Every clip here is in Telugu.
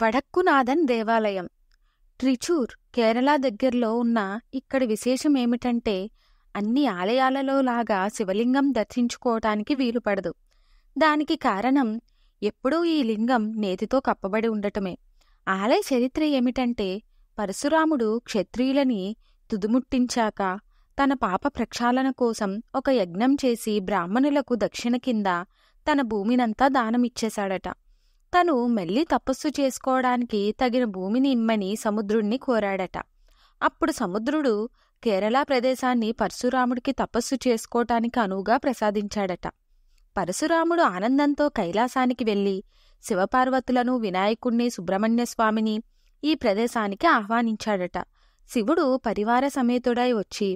వడక్కునాథన్ దేవాలయం ట్రిచూర్ కేరళ దగ్గరలో ఉన్న ఇక్కడి విశేషమేమిటంటే అన్ని ఆలయాలలో లాగా శివలింగం దర్శించుకోవటానికి వీలుపడదు దానికి కారణం ఎప్పుడూ ఈ లింగం నేతితో కప్పబడి ఉండటమే ఆలయ చరిత్ర ఏమిటంటే పరశురాముడు క్షత్రియులని తుదుముట్టించాక తన పాప ప్రక్షాళన కోసం ఒక యజ్ఞం చేసి బ్రాహ్మణులకు దక్షిణ కింద తన భూమినంతా దానమిచ్చేశాడట తను మెల్లి తపస్సు చేసుకోవడానికి తగిన భూమిని ఇమ్మని సముద్రుణ్ణి కోరాడట అప్పుడు సముద్రుడు కేరళ ప్రదేశాన్ని పరశురాముడికి తపస్సు చేసుకోటానికి అనువుగా ప్రసాదించాడట పరశురాముడు ఆనందంతో కైలాసానికి వెళ్ళి శివపార్వతులను వినాయకుణ్ణి సుబ్రహ్మణ్య స్వామిని ఈ ప్రదేశానికి ఆహ్వానించాడట శివుడు పరివార సమేతుడై వచ్చి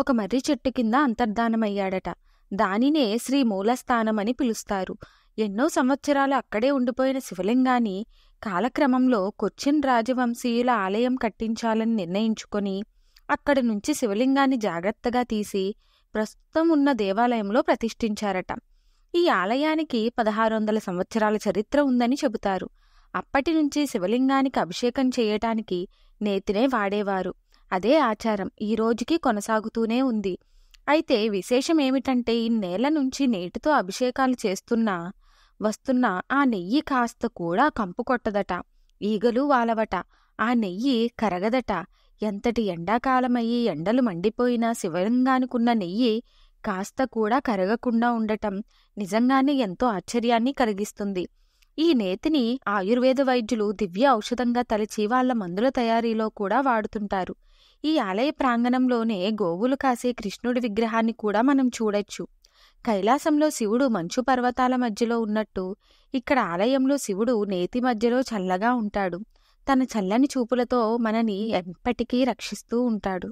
ఒక మర్రి చెట్టు కింద అంతర్ధానమయ్యాడట దానినే శ్రీ మూలస్థానమని పిలుస్తారు ఎన్నో సంవత్సరాలు అక్కడే ఉండిపోయిన శివలింగాన్ని కాలక్రమంలో కొచ్చిన్ రాజవంశీయుల ఆలయం కట్టించాలని నిర్ణయించుకొని అక్కడి నుంచి శివలింగాన్ని జాగ్రత్తగా తీసి ప్రస్తుతం ఉన్న దేవాలయంలో ప్రతిష్ఠించారట ఈ ఆలయానికి పదహారు వందల సంవత్సరాల చరిత్ర ఉందని చెబుతారు అప్పటి నుంచి శివలింగానికి అభిషేకం చేయటానికి నేతినే వాడేవారు అదే ఆచారం ఈ రోజుకి కొనసాగుతూనే ఉంది అయితే విశేషమేమిటంటే ఈ నేల నుంచి నేటితో అభిషేకాలు చేస్తున్నా వస్తున్న ఆ నెయ్యి కాస్త కూడా కంపు కొట్టదట ఈగలు వాలవట ఆ నెయ్యి కరగదట ఎంతటి ఎండాకాలమయ్యి ఎండలు మండిపోయినా శివలింగానికున్న నెయ్యి కాస్త కూడా కరగకుండా ఉండటం నిజంగానే ఎంతో ఆశ్చర్యాన్ని కలిగిస్తుంది ఈ నేతిని ఆయుర్వేద వైద్యులు దివ్య ఔషధంగా తలచి వాళ్ల మందుల తయారీలో కూడా వాడుతుంటారు ఈ ఆలయ ప్రాంగణంలోనే గోవులు కాసే కృష్ణుడి విగ్రహాన్ని కూడా మనం చూడొచ్చు కైలాసంలో శివుడు మంచు పర్వతాల మధ్యలో ఉన్నట్టు ఇక్కడ ఆలయంలో శివుడు నేతి మధ్యలో చల్లగా ఉంటాడు తన చల్లని చూపులతో మనని ఎప్పటికీ రక్షిస్తూ ఉంటాడు